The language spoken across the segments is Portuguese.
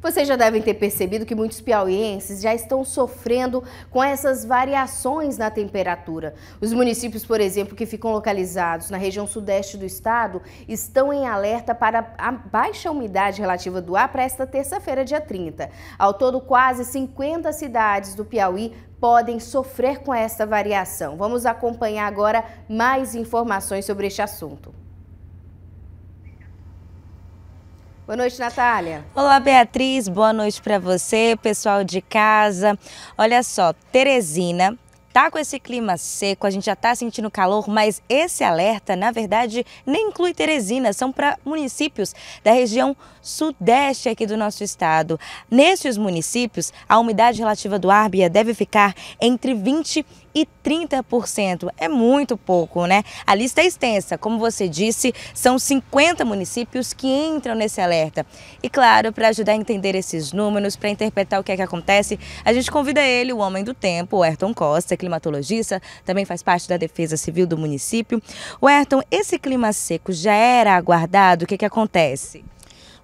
Vocês já devem ter percebido que muitos piauienses já estão sofrendo com essas variações na temperatura. Os municípios, por exemplo, que ficam localizados na região sudeste do estado, estão em alerta para a baixa umidade relativa do ar para esta terça-feira, dia 30. Ao todo, quase 50 cidades do Piauí podem sofrer com esta variação. Vamos acompanhar agora mais informações sobre este assunto. Boa noite, Natália. Olá, Beatriz. Boa noite para você, pessoal de casa. Olha só, Teresina tá com esse clima seco, a gente já tá sentindo calor, mas esse alerta, na verdade, nem inclui Teresina, são para municípios da região sudeste aqui do nosso estado. Nesses municípios, a umidade relativa do ar deve ficar entre 20 e 30%. É muito pouco, né? A lista é extensa, como você disse, são 50 municípios que entram nesse alerta. E claro, para ajudar a entender esses números, para interpretar o que é que acontece, a gente convida ele, o homem do tempo, o Ayrton Costa, climatologista, também faz parte da Defesa Civil do município. O Ayrton, esse clima seco já era aguardado? O que, é que acontece?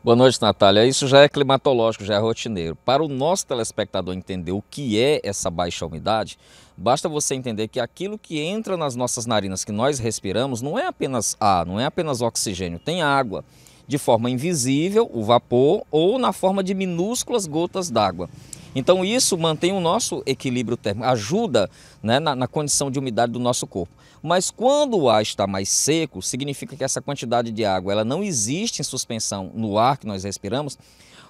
Boa noite, Natália. Isso já é climatológico, já é rotineiro. Para o nosso telespectador entender o que é essa baixa umidade, basta você entender que aquilo que entra nas nossas narinas, que nós respiramos, não é apenas ar, não é apenas oxigênio, tem água. De forma invisível, o vapor, ou na forma de minúsculas gotas d'água. Então isso mantém o nosso equilíbrio térmico, ajuda né, na, na, condição de umidade do nosso corpo. Mas quando o ar está mais seco, significa que essa quantidade de água ela não existe em suspensão no ar que nós respiramos,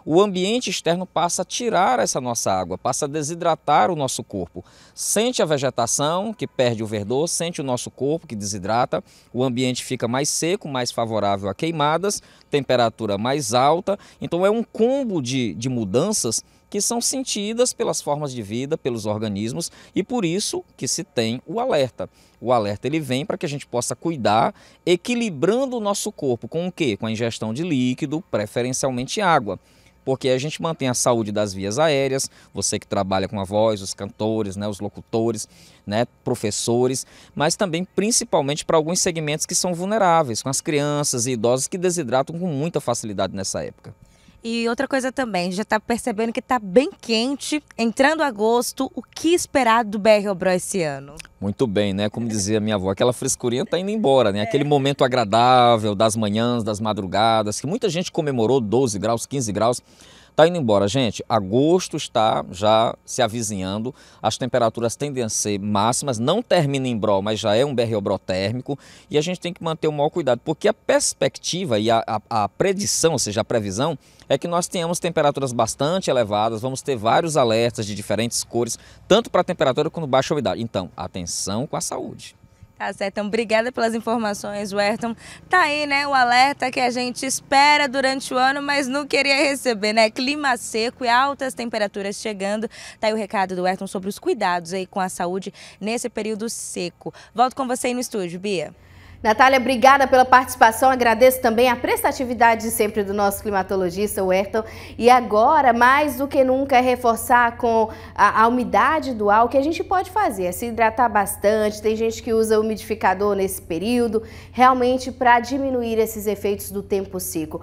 o ambiente externo passa a tirar essa nossa água, passa a desidratar o nosso corpo. Sente a vegetação, que perde o verdor, sente o nosso corpo, que desidrata, o ambiente fica mais seco, mais favorável a queimadas, temperatura mais alta. Então é um combo de, de mudanças que são sentidas pelas formas de vida, pelos organismos e por isso que se tem o alerta. O alerta ele vem para que a gente possa cuidar, equilibrando o nosso corpo com o quê? Com a ingestão de líquido, preferencialmente água porque a gente mantém a saúde das vias aéreas, você que trabalha com a voz, os cantores, né, os locutores, né, professores, mas também principalmente para alguns segmentos que são vulneráveis, com as crianças e idosos que desidratam com muita facilidade nessa época. E outra coisa também, já está percebendo que está bem quente, entrando agosto, o que esperar do BR Obró esse ano? Muito bem, né? Como dizia minha avó, aquela frescurinha está indo embora, né? Aquele momento agradável das manhãs, das madrugadas, que muita gente comemorou 12 graus, 15 graus. Está indo embora, gente. Agosto está já se avizinhando. As temperaturas tendem a ser máximas. Não termina em bró, mas já é um BROBRO térmico. E a gente tem que manter o maior cuidado, porque a perspectiva e a, a, a predição, ou seja, a previsão, é que nós tenhamos temperaturas bastante elevadas. Vamos ter vários alertas de diferentes cores, tanto para temperatura quanto baixa umidade. Então, atenção com a saúde. Tá certo, então obrigada pelas informações, Werton. Tá aí, né, o alerta que a gente espera durante o ano, mas não queria receber, né? Clima seco e altas temperaturas chegando. Tá aí o recado do Werton sobre os cuidados aí com a saúde nesse período seco. Volto com você aí no estúdio, Bia. Natália, obrigada pela participação. Agradeço também a prestatividade sempre do nosso climatologista, o Ayrton. E agora, mais do que nunca, é reforçar com a, a, umidade do ar o que a gente pode fazer. É se hidratar bastante. Tem gente que usa umidificador nesse período, realmente para diminuir esses efeitos do tempo seco.